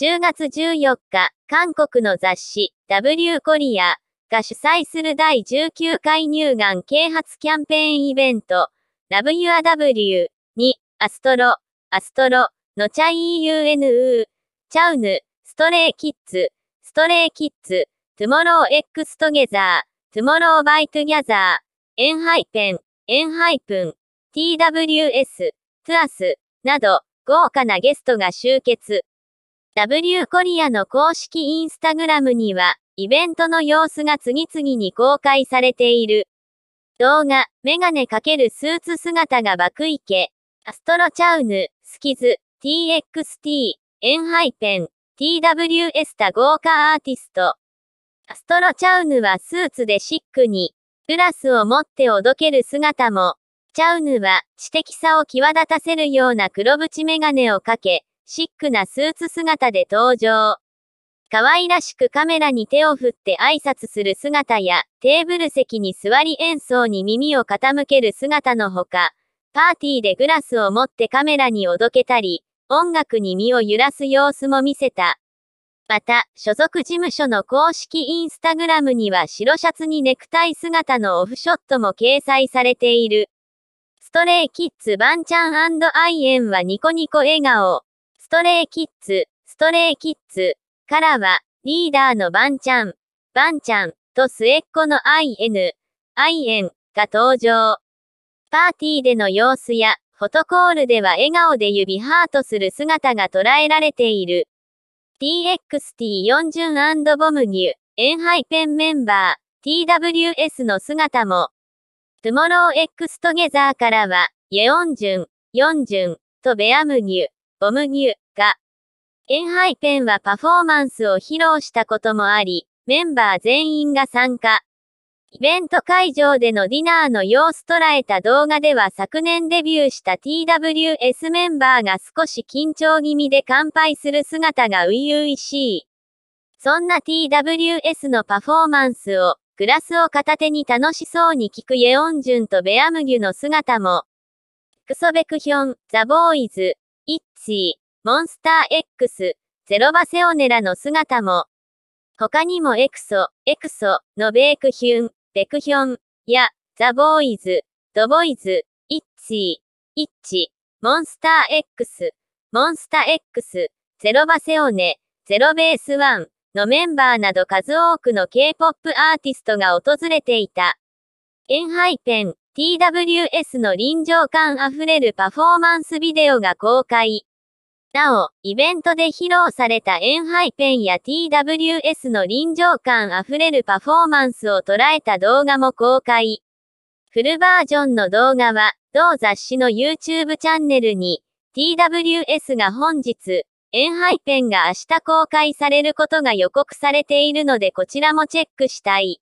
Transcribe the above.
10月14日、韓国の雑誌 W コリアが主催する第19回乳がん啓発キャンペーンイベント w a r W にアストロ、アストロのチャイい UNU チャウヌストレイキッズストレイキッズトゥモロー X トゲザートゥモローバイトギャザーエンハイペンエンハイプン TWS トゥアスなど豪華なゲストが集結。W コリアの公式インスタグラムには、イベントの様子が次々に公開されている。動画、メガネかけるスーツ姿が爆池、アストロチャウヌ、スキズ、TXT、エンハイペン、TW s スタ豪華アーティスト。アストロチャウヌはスーツでシックに、グラスを持っておどける姿も、チャウヌは知的さを際立たせるような黒縁メガネをかけ、シックなスーツ姿で登場。可愛らしくカメラに手を振って挨拶する姿や、テーブル席に座り演奏に耳を傾ける姿のほか、パーティーでグラスを持ってカメラにおどけたり、音楽に身を揺らす様子も見せた。また、所属事務所の公式インスタグラムには白シャツにネクタイ姿のオフショットも掲載されている。ストレイキッズバンチャンアイエンはニコニコ笑顔。ストレイキッズ、ストレイキッズからは、リーダーのバンちゃん、バンちゃんと末っ子の IN、IN が登場。パーティーでの様子や、フォトコールでは笑顔で指ハートする姿が捉えられている。TXT40& ボムニュ、エンハイペンメンバー、TWS の姿も。トゥモロー X トゲザーからは、イェオンジュン、ヨンジュンとベアムニュ、ボムニュが、エンハイペンはパフォーマンスを披露したこともあり、メンバー全員が参加。イベント会場でのディナーの様子捉えた動画では昨年デビューした TWS メンバーが少し緊張気味で乾杯する姿が初々しい。そんな TWS のパフォーマンスを、グラスを片手に楽しそうに聞くイェオンジュンとベアムギュの姿も、クソベクヒョン、ザ・ボーイズ、イッチー、モンスター X、ゼロバセオネラの姿も、他にもエクソ、エクソ、のベークヒュン、ベクヒョン、や、ザ・ボーイズ、ドボイズ、イッチー、イッチ、モンスター X、モンスター X、ゼロバセオネ、ゼロベースワンのメンバーなど数多くの K-POP アーティストが訪れていた。エンハイペン、TWS の臨場感あふれるパフォーマンスビデオが公開。なお、イベントで披露されたエンハイペンや TWS の臨場感あふれるパフォーマンスを捉えた動画も公開。フルバージョンの動画は、同雑誌の YouTube チャンネルに、TWS が本日、エンハイペンが明日公開されることが予告されているのでこちらもチェックしたい。